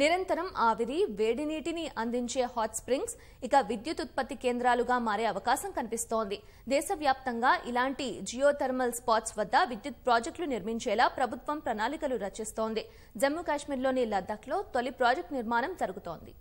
నిరంతరం ఆవిరి వేడి నీటిని అందించే హాట్ స్ప్రింగ్స్ ఇక విద్యుత్ ఉత్పత్తి కేంద్రాలుగా మారే అవకాశం కనిపిస్తోంది దేశవ్యాప్తంగా ఇలాంటి జియోథర్మల్ స్పాట్స్ వద్ద విద్యుత్ ప్రాజెక్టులు నిర్మించేలా ప్రభుత్వం ప్రణాళికలు రచిస్తోంది జమ్మూ కాశ్మీర్లోని లద్దాఖ్లో తొలి ప్రాజెక్టు నిర్మాణం జరుగుతోంది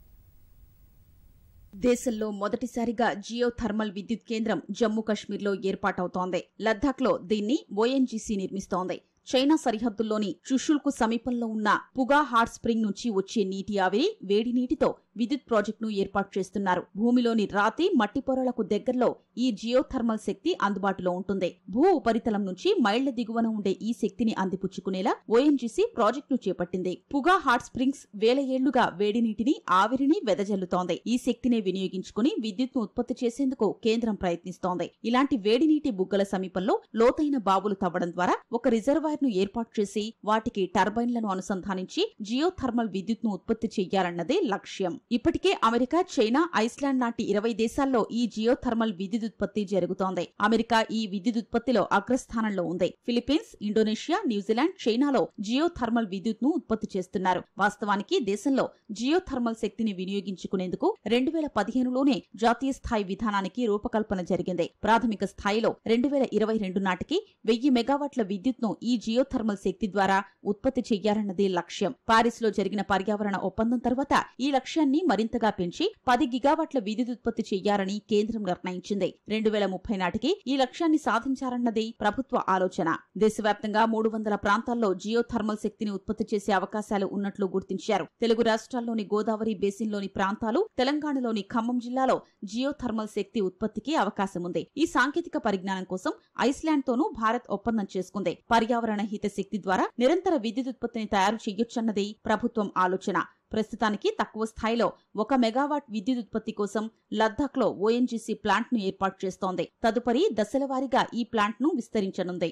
దేశంలో మొదటిసారిగా జియో థర్మల్ విద్యుత్ కేంద్రం జమ్మూ కశ్మీర్లో ఏర్పాటవుతోంది లద్దాఖ్లో దీన్ని ఓఎన్జీసీ నిర్మిస్తోంది చైనా సరిహద్దుల్లోని చుషుల్కు సమీపంలో ఉన్న పుగా హాట్ స్ప్రింగ్ నుంచి వచ్చే నీటి ఆవిరి వేడి నీటితో విద్యుత్ ప్రాజెక్టును ఏర్పాటు చేస్తున్నారు భూమిలోని రాతి మట్టి పొరలకు దగ్గరలో ఈ జియోథర్మల్ శక్తి అందుబాటులో ఉంటుంది భూ ఉపరితలం నుంచి మైళ్ల దిగువన ఉండే ఈ శక్తిని అందిపుచ్చుకునేలా ఓఎన్జీసీ ప్రాజెక్టును చేపట్టింది పుగా హాట్ స్ప్రింగ్స్ వేల ఏళ్లుగా వేడి నీటిని ఆవిరిని వెదజల్లుతోంది ఈ శక్తిని వినియోగించుకుని విద్యుత్ను ఉత్పత్తి చేసేందుకు కేంద్రం ప్రయత్నిస్తోంది ఇలాంటి వేడి నీటి బుగ్గల సమీపంలో లోతైన బావులు తవ్వడం ద్వారా ఒక రిజర్వా రిజర్వాయర్ను ఏర్పాటు చేసి వాటికి టర్బైన్లను అనుసంధానించి జియోథర్మల్ విద్యుత్ను ఉత్పత్తి చేయాలన్నదే లక్ష్యం ఇప్పటికే అమెరికా చైనా ఐస్లాండ్ లాంటి ఇరవై దేశాల్లో ఈ జియో థర్మల్ విద్యుత్ ఉత్పత్తి జరుగుతోంది అమెరికా ఈ విద్యుత్ ఉత్పత్తిలో అగ్రస్థానంలో ఉంది ఫిలిప్పీన్స్ ఇండోనేషియా న్యూజిలాండ్ చైనాలో జియోథర్మల్ విద్యుత్ను ఉత్పత్తి చేస్తున్నారు వాస్తవానికి దేశంలో జియోథర్మల్ శక్తిని వినియోగించుకునేందుకు రెండు వేల పదిహేనులోనే జాతీయ స్థాయి విధానానికి రూపకల్పన జరిగింది ప్రాథమిక స్థాయిలో రెండు వేల ఇరవై రెండు నాటికి వెయ్యి మెగావాట్ల విద్యుత్ను ఈ జియోథర్మల్ శక్తి ద్వారా ఉత్పత్తి చేయాలన్నదే లక్ష్యం పారిస్లో జరిగిన పర్యావరణ ఒప్పందం తర్వాత ఈ లక్ష్యాన్ని మరింతగా పెంచి పది గిగావాట్ల విద్యుత్ ఉత్పత్తి చేయాలని కేంద్రం నిర్ణయించింది రెండు వేల ముప్పై నాటికి ఈ లక్ష్యాన్ని సాధించాలన్నది ప్రభుత్వ ఆలోచన దేశవ్యాప్తంగా మూడు వందల ప్రాంతాల్లో జియోథర్మల్ శక్తిని ఉత్పత్తి చేసే అవకాశాలు ఉన్నట్లు గుర్తించారు తెలుగు రాష్ట్రాల్లోని గోదావరి బేసిన్లోని ప్రాంతాలు తెలంగాణలోని ఖమ్మం జిల్లాలో జియోథర్మల్ శక్తి ఉత్పత్తికి అవకాశం ఉంది ఈ సాంకేతిక పరిజ్ఞానం కోసం ఐస్లాండ్తోనూ భారత్ ఒప్పందం చేసుకుంది పర్యావరణ పర్యావరణ హితశక్తి ద్వారా నిరంతర విద్యుత్ ఉత్పత్తిని తయారు చేయొచ్చన్నది ప్రభుత్వం ఆలోచన ప్రస్తుతానికి తక్కువ స్థాయిలో ఒక మెగావాట్ విద్యుత్ ఉత్పత్తి కోసం లద్దాఖ్లో ఓఎన్జీసీ ప్లాంట్ను ఏర్పాటు చేస్తోంది తదుపరి దశలవారీగా ఈ ప్లాంట్ను విస్తరించనుంది